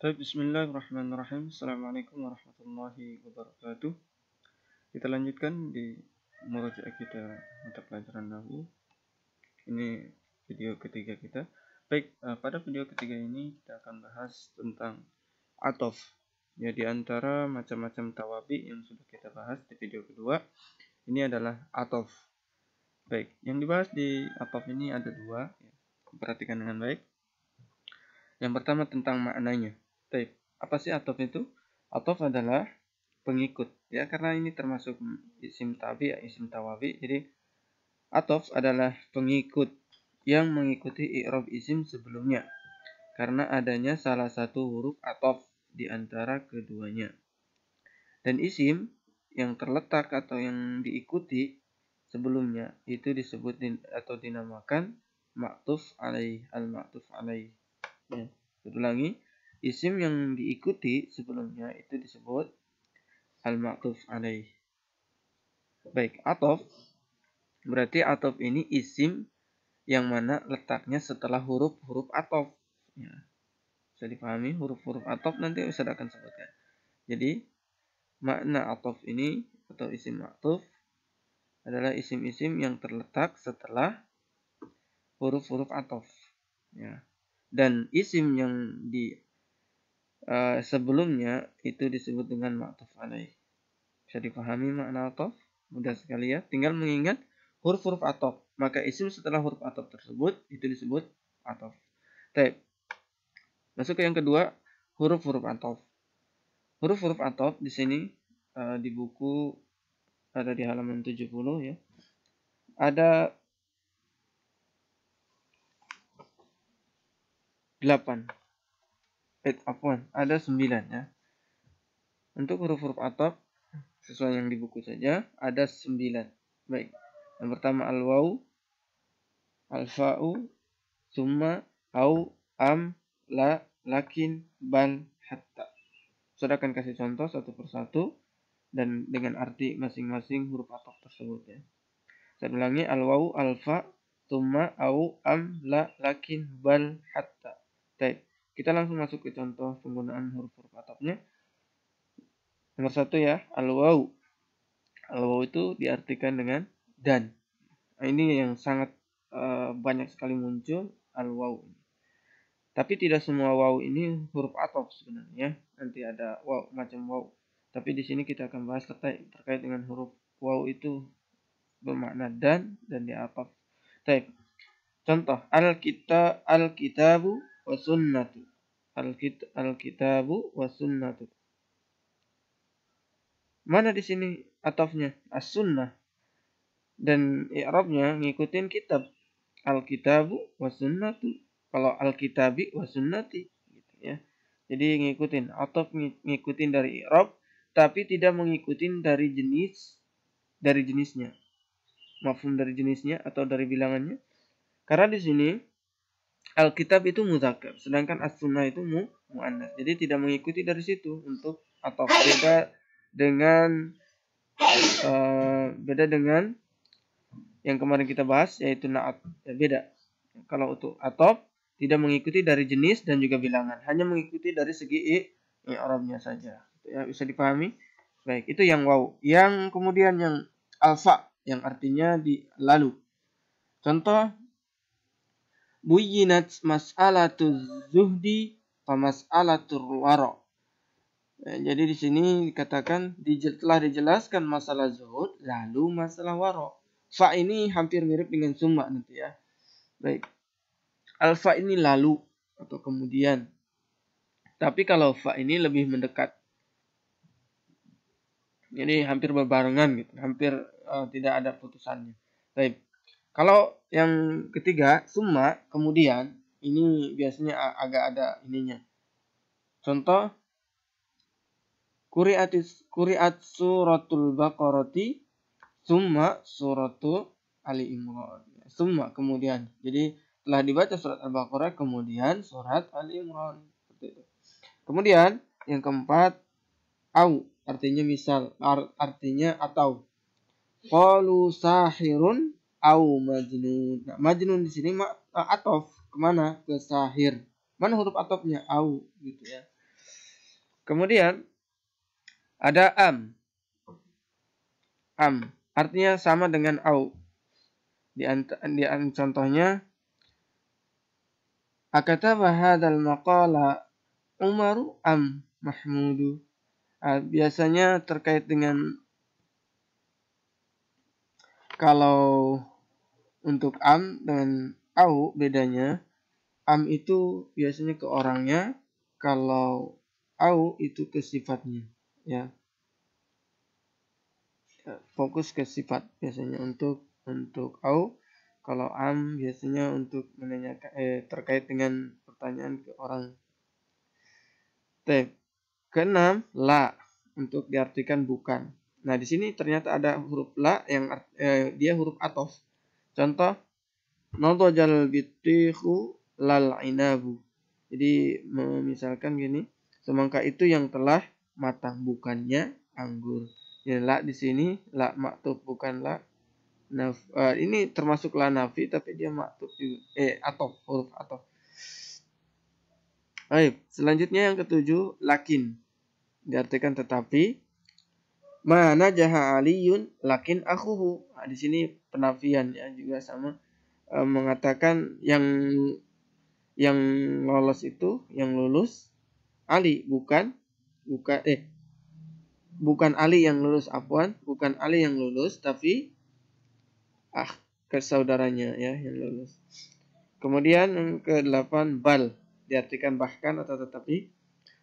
Baik, bismillahirrahmanirrahim. Assalamualaikum warahmatullahi wabarakatuh. Kita lanjutkan di Murojaah kita mata pelajaran Nahu. Ini video ketiga kita. Baik, eh, pada video ketiga ini kita akan bahas tentang atof. Ya, di antara macam-macam tawabi yang sudah kita bahas di video kedua, ini adalah atof. Baik, yang dibahas di atof ini ada dua. Perhatikan dengan baik. Yang pertama tentang maknanya Taib. Apa sih atof itu? Atof adalah pengikut ya karena ini termasuk isim tabi ya isim tawabi jadi atof adalah pengikut yang mengikuti i'rab isim sebelumnya karena adanya salah satu huruf atof di antara keduanya dan isim yang terletak atau yang diikuti sebelumnya itu disebut atau dinamakan maktuf alaih al maktuf alaih ya, ulangi Isim yang diikuti sebelumnya itu disebut al-ma'tuf alaih. Baik, atof berarti atof ini isim yang mana letaknya setelah huruf-huruf atof. Ya. Bisa dipahami huruf-huruf atof nanti saya akan sebutkan. Jadi makna atof ini atau isim ma'tuf adalah isim-isim yang terletak setelah huruf-huruf atof. Ya. Dan isim yang di Eh, sebelumnya itu disebut dengan ma'tuf alaih. Bisa dipahami makna atof? Mudah sekali ya. Tinggal mengingat huruf-huruf atof. Maka isim setelah huruf atof tersebut itu disebut atof. Baik. Masuk ke yang kedua, huruf-huruf atof. Huruf-huruf atof di sini uh, di buku ada di halaman 70 ya. Ada 8 eh apaan ada 9 ya untuk huruf-huruf atap sesuai yang di buku saja ada sembilan. baik yang pertama al wau al fa'u summa au am la lakin bal hatta sudah akan kasih contoh satu persatu dan dengan arti masing-masing huruf atap tersebut ya saya ulangi al wau al fa summa au am la lakin bal hatta baik kita langsung masuk ke contoh penggunaan huruf-huruf atapnya. Nomor satu ya, alwau alwau itu diartikan dengan dan. Nah, ini yang sangat uh, banyak sekali muncul alwau Tapi tidak semua wau ini huruf atop sebenarnya. Nanti ada wau macam wau Tapi di sini kita akan bahas terkait, terkait dengan huruf wau itu bermakna dan dan di atop. Contoh alkitab alkitabu wa sunnatu. al wa Mana di sini atofnya? As-sunnah. Dan i'rabnya ngikutin kitab. alkitabu wasunnatu wa Kalau alkitabi wasunnati wa Gitu ya. Jadi ngikutin. Atof ngikutin dari i'rab. Tapi tidak mengikutin dari jenis dari jenisnya. Mafhum dari jenisnya atau dari bilangannya. Karena di sini Alkitab itu muzakar, sedangkan as-sunnah itu mu muannas. Jadi tidak mengikuti dari situ untuk atau beda dengan uh, beda dengan yang kemarin kita bahas yaitu naat ya, beda. Kalau untuk atop tidak mengikuti dari jenis dan juga bilangan, hanya mengikuti dari segi i, i saja. Ya, bisa dipahami? Baik, itu yang wow. Yang kemudian yang alfa yang artinya di lalu. Contoh buyinat mas'alatu zuhdi fa mas'alatul wara. Ya, jadi di sini dikatakan telah dijelaskan masalah zuhud lalu masalah warok. Fa ini hampir mirip dengan summa nanti ya. Baik. Alfa ini lalu atau kemudian. Tapi kalau fa ini lebih mendekat. Jadi hampir berbarengan gitu, hampir uh, tidak ada putusannya. Baik. Kalau yang ketiga, summa kemudian ini biasanya agak ada ininya. Contoh Kuriatis kuriat suratul bakoroti summa suratul Ali Imran. Summa kemudian. Jadi telah dibaca surat Al-Baqarah kemudian surat Ali Imran. Kemudian yang keempat au artinya misal ar, artinya atau qalu sahirun au majnun. Nah, majnun di sini ma, eh, atof kemana? Ke sahir. Mana huruf atofnya? Au gitu ya. Kemudian ada am. Am artinya sama dengan au. Di, di contohnya Akataba hadal maqala Umaru am Mahmudu. Ah, biasanya terkait dengan kalau untuk am dengan au bedanya am itu biasanya ke orangnya kalau au itu ke sifatnya ya. ya fokus ke sifat biasanya untuk untuk au kalau am biasanya untuk menanyakan eh, terkait dengan pertanyaan ke orang T keenam la untuk diartikan bukan Nah, di sini ternyata ada huruf la yang eh, dia huruf atof. Contoh nadajal bitihu lal inabu. Jadi misalkan gini, semangka itu yang telah matang bukannya anggur. Jadi la di sini la maktub bukan la naf. Uh, ini termasuk la nafi tapi dia maktub juga. Eh atof huruf atof. Baik, selanjutnya yang ketujuh lakin diartikan tetapi Mana jaha aliyun lakin akuhu. Nah, di sini penafian ya juga sama e, mengatakan yang yang lolos itu, yang lulus Ali bukan bukan eh bukan Ali yang lulus apuan bukan Ali yang lulus tapi ah kesaudaranya ya yang lulus. Kemudian yang ke delapan bal diartikan bahkan atau tetapi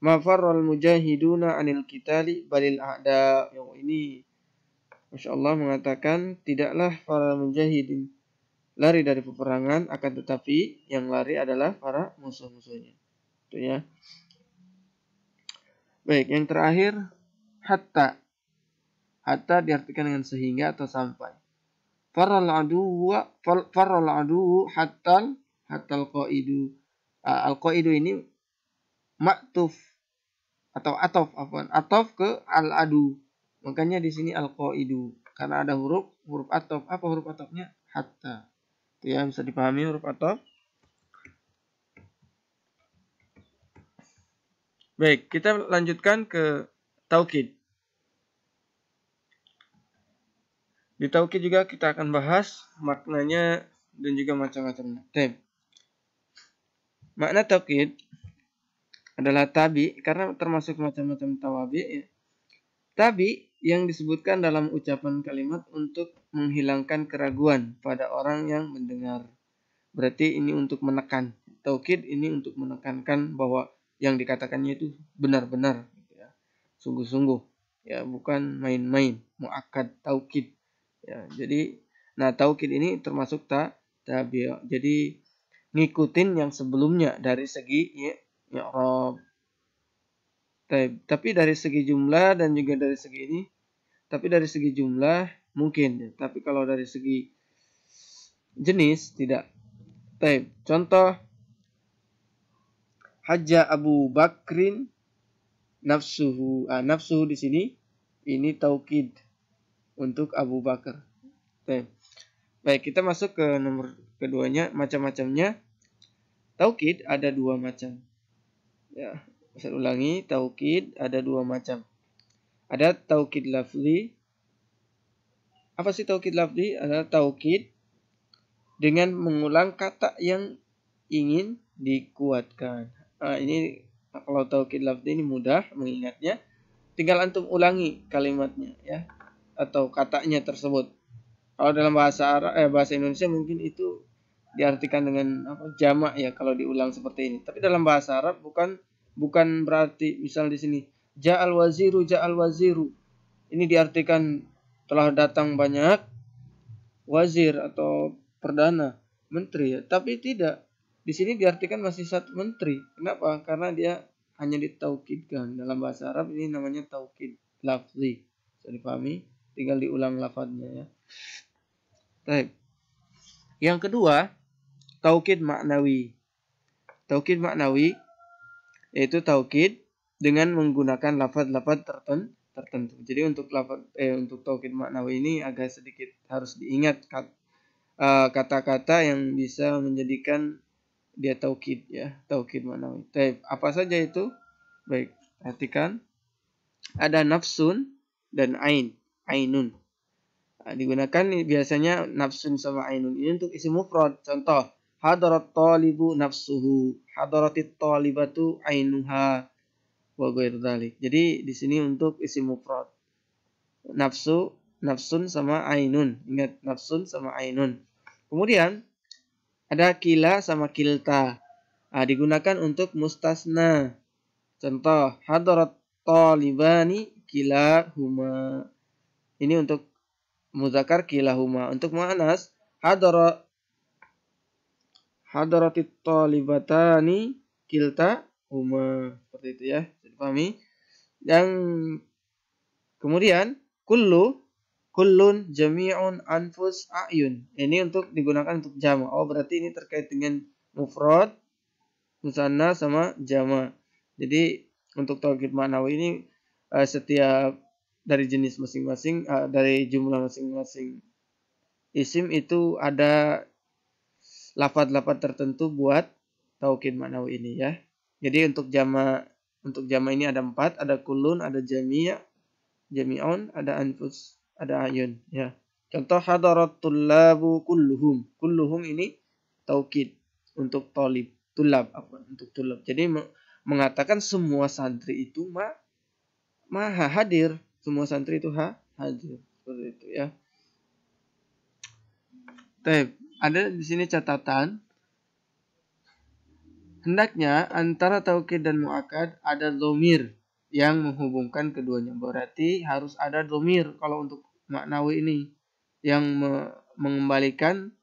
Mafarrul mujahiduna anil kitali balil a'da. Yang ini Masya Allah mengatakan tidaklah para mujahidin lari dari peperangan akan tetapi yang lari adalah para musuh-musuhnya. Itu ya. Baik, yang terakhir hatta. Hatta diartikan dengan sehingga atau sampai. Farral aduwu farral aduwu hatta hatta al-qaidu. Ah, al-qaidu ini maktuf atau atof afwan atof ke al adu makanya di sini al qaidu karena ada huruf huruf atof apa huruf atofnya hatta itu ya bisa dipahami huruf atof baik kita lanjutkan ke taukid di taukid juga kita akan bahas maknanya dan juga macam-macamnya. Makna taukid adalah tabi karena termasuk macam-macam tawabi ya. Tabi yang disebutkan dalam ucapan kalimat untuk menghilangkan keraguan pada orang yang mendengar. Berarti ini untuk menekan. Taukid ini untuk menekankan bahwa yang dikatakannya itu benar-benar gitu ya. Sungguh-sungguh ya, bukan main-main, muakkad taukid. Ya, jadi nah taukid ini termasuk ta tabi. Jadi ngikutin yang sebelumnya dari segi ya, Ya Tapi dari segi jumlah dan juga dari segi ini, tapi dari segi jumlah mungkin. Ya. Tapi kalau dari segi jenis tidak. Taib. Contoh Haja Abu Bakrin nafsuhu. Ah, nafsuhu di sini ini taukid untuk Abu Bakar. Taib. Baik, kita masuk ke nomor keduanya macam-macamnya. Taukid ada dua macam ya saya ulangi taukid ada dua macam ada taukid lafzi apa sih taukid lafzi adalah taukid dengan mengulang kata yang ingin dikuatkan nah, ini kalau taukid lafzi ini mudah mengingatnya tinggal antum ulangi kalimatnya ya atau katanya tersebut kalau dalam bahasa Arab eh, bahasa Indonesia mungkin itu diartikan dengan apa jamak ya kalau diulang seperti ini. Tapi dalam bahasa Arab bukan bukan berarti misal di sini al waziru al waziru. Ini diartikan telah datang banyak wazir atau perdana menteri ya. Tapi tidak. Di sini diartikan masih satu menteri. Kenapa? Karena dia hanya ditaukidkan. Dalam bahasa Arab ini namanya taukid lafzi. Bisa dipahami? Tinggal diulang lafadznya ya. Baik. Yang kedua, taukid maknawi. Taukid maknawi yaitu taukid dengan menggunakan lafaz-lafaz tertentu tertentu. Jadi untuk lafaz eh untuk taukid maknawi ini agak sedikit harus diingat eh, kata-kata yang bisa menjadikan dia taukid ya, taukid maknawi. Baik, apa saja itu? Baik, perhatikan. Ada nafsun dan ain, ainun. Nah, digunakan biasanya nafsun sama ainun ini untuk isi mufrad. Contoh, hadarat talibu nafsuhu hadaratit talibatu ainuha wa dhalik. Jadi di sini untuk isim mufrad. Nafsu, nafsun sama ainun. Ingat nafsun sama ainun. Kemudian ada kila sama kilta. Nah, digunakan untuk mustasna. Contoh, hadarat talibani huma. Ini untuk muzakar kila huma. Untuk mu'anas, hadara hadaratit talibatani kilta huma seperti itu ya jadi pahami yang kemudian kullu kullun jami'un anfus ayun ini untuk digunakan untuk jama oh berarti ini terkait dengan mufrad musanna sama jama jadi untuk tauhid ma'nawi ini uh, setiap dari jenis masing-masing uh, dari jumlah masing-masing isim itu ada lafat-lafat tertentu buat taukid manawi ini ya. Jadi untuk jama untuk jama ini ada empat, ada kulun, ada jamia, jamion, ada anfus, ada ayun ya. Contoh hadarat tulabu kulluhum. Kulluhum ini taukid untuk tolib, tulab apa untuk tulab. Jadi mengatakan semua santri itu ma maha hadir, semua santri itu ha hadir seperti itu ya. Taib ada di sini catatan. Hendaknya antara taukid dan muakad ada domir yang menghubungkan keduanya. Berarti harus ada domir kalau untuk maknawi ini yang me mengembalikan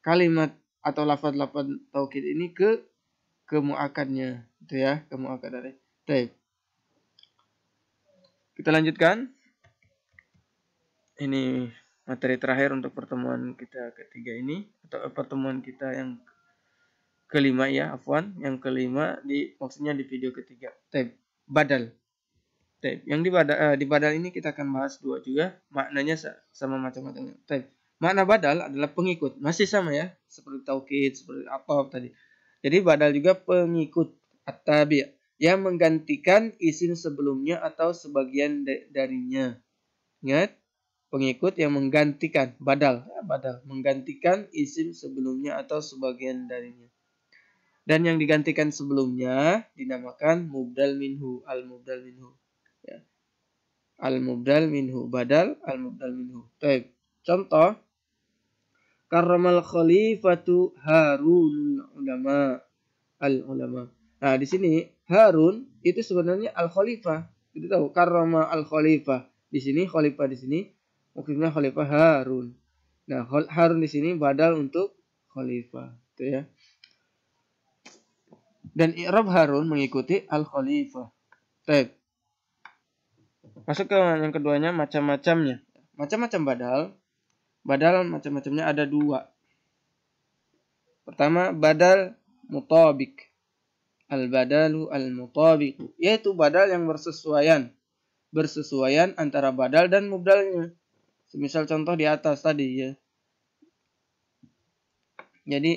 kalimat atau lafadz lafadz taukid ini ke ke muakadnya, itu ya, ke dari Baik. Kita lanjutkan. Ini materi terakhir untuk pertemuan kita ketiga ini atau eh, pertemuan kita yang kelima ya afwan yang kelima di maksudnya di video ketiga tab badal tab yang di badal, eh, di badal ini kita akan bahas dua juga maknanya sama macam macam tab makna badal adalah pengikut masih sama ya seperti tauhid seperti apa tadi jadi badal juga pengikut atabi yang menggantikan isim sebelumnya atau sebagian darinya ingat pengikut yang menggantikan badal eh, badal menggantikan isim sebelumnya atau sebagian darinya dan yang digantikan sebelumnya dinamakan mubdal minhu al mubdal minhu ya. al mubdal minhu badal al mubdal minhu Baik. contoh karamal khalifatu harun ulama al ulama nah di sini harun itu sebenarnya al khalifah kita tahu karamal al khalifah di sini khalifah di sini maksudnya khalifah Harun. Nah, Harun di sini badal untuk khalifah, itu ya. Dan i'rab Harun mengikuti al-khalifah. Baik. Masuk ke yang keduanya macam-macamnya. Macam-macam badal. Badal macam-macamnya ada dua. Pertama badal mutabik. Al-badalu al-mutabiku. Yaitu badal yang bersesuaian. Bersesuaian antara badal dan mubdalnya. Misal contoh di atas tadi ya. Jadi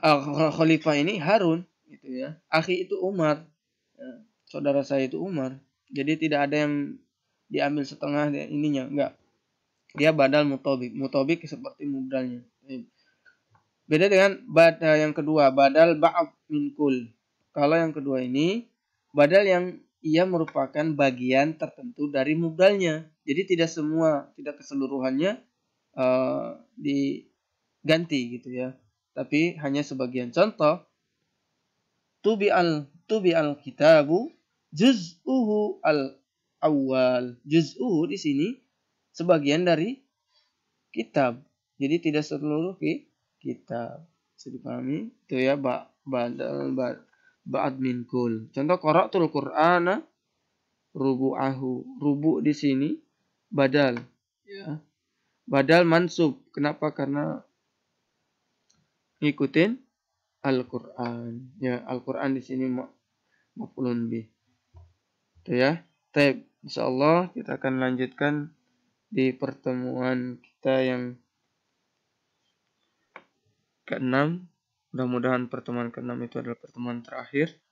eh, khalifah ini Harun gitu ya. Akhi itu Umar. Ya. Saudara saya itu Umar. Jadi tidak ada yang diambil setengah ininya, enggak. Dia badal mutobik. Mutobik seperti mudalnya. Iya. Beda dengan badal eh, yang kedua, badal ba'ab minkul. Kalau yang kedua ini badal yang ia merupakan bagian tertentu dari mudalnya. Jadi tidak semua, tidak keseluruhannya uh, diganti gitu ya. Tapi hanya sebagian contoh. Tubi al tubi al kitabu juz'uhu al awal. Juz'uhu di sini sebagian dari kitab. Jadi tidak seluruh kitab. Bisa dipahami? Itu ya ba badal ba, ba min kul. Contoh tul Qur'ana ahu Rubu' di sini badal ya badal mansub kenapa karena ngikutin Al-Qur'an ya Al-Qur'an di sini mau, pulun bi itu ya Insya Allah kita akan lanjutkan di pertemuan kita yang keenam mudah-mudahan pertemuan keenam itu adalah pertemuan terakhir